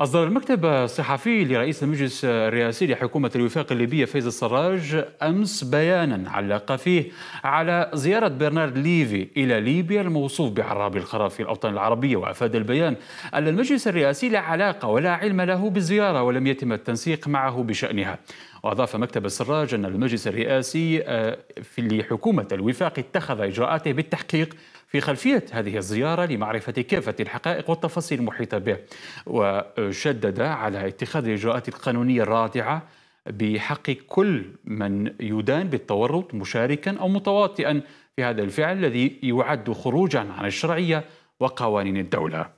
أصدر المكتب الصحفي لرئيس المجلس الرئاسي لحكومة الوفاق الليبية فيز السراج أمس بيانا علق فيه على زيارة برنارد ليفي إلى ليبيا الموصوف بعراب الخراب في الأوطان العربية وأفاد البيان أن المجلس الرئاسي لا علاقة ولا علم له بالزيارة ولم يتم التنسيق معه بشأنها وأضاف مكتب السراج أن المجلس الرئاسي آه، في لحكومة الوفاق اتخذ إجراءاته بالتحقيق في خلفية هذه الزيارة لمعرفة كافة الحقائق والتفاصيل المحيطة به وشدد على اتخاذ الإجراءات القانونية الرادعة بحق كل من يدان بالتورط مشاركا أو متواطئا في هذا الفعل الذي يعد خروجا عن الشرعية وقوانين الدولة